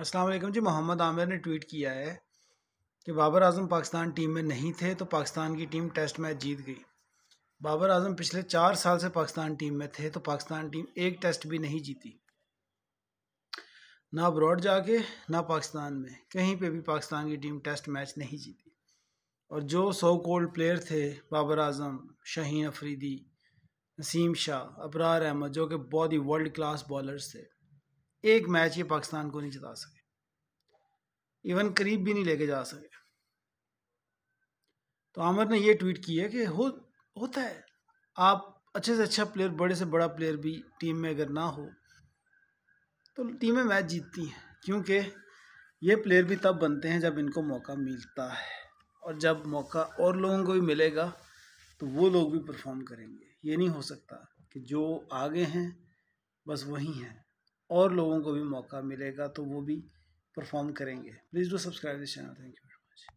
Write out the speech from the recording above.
अस्सलाम वालेकुम जी मोहम्मद आमिर ने ट्वीट किया है कि बाबर आजम पाकिस्तान टीम में नहीं थे तो पाकिस्तान की टीम टेस्ट मैच जीत गई बाबर आजम पिछले चार साल से पाकिस्तान टीम में थे तो पाकिस्तान टीम एक टेस्ट भी नहीं जीती ना अब्रॉड जाके ना पाकिस्तान में कहीं पे भी पाकिस्तान की टीम टेस्ट मैच नहीं जीती और जो सौ कोल्ड प्लेयर थे बाबर आजम शहीन अफरीदी नसीम शाह अबरार अहमद जो कि बहुत ही वर्ल्ड क्लास बॉलर्स थे एक मैच ये पाकिस्तान को नहीं जिता सके इवन करीब भी नहीं लेके जा सके तो आमिर ने ये ट्वीट किया कि हो होता है आप अच्छे से अच्छा प्लेयर बड़े से बड़ा प्लेयर भी टीम में अगर ना हो तो टीमें मैच जीतती हैं क्योंकि ये प्लेयर भी तब बनते हैं जब इनको मौका मिलता है और जब मौका और लोगों को भी मिलेगा तो वो लोग भी परफॉर्म करेंगे ये नहीं हो सकता कि जो आगे हैं बस वही हैं और लोगों को भी मौका मिलेगा तो वो भी परफॉर्म करेंगे please do subscribe this channel thank you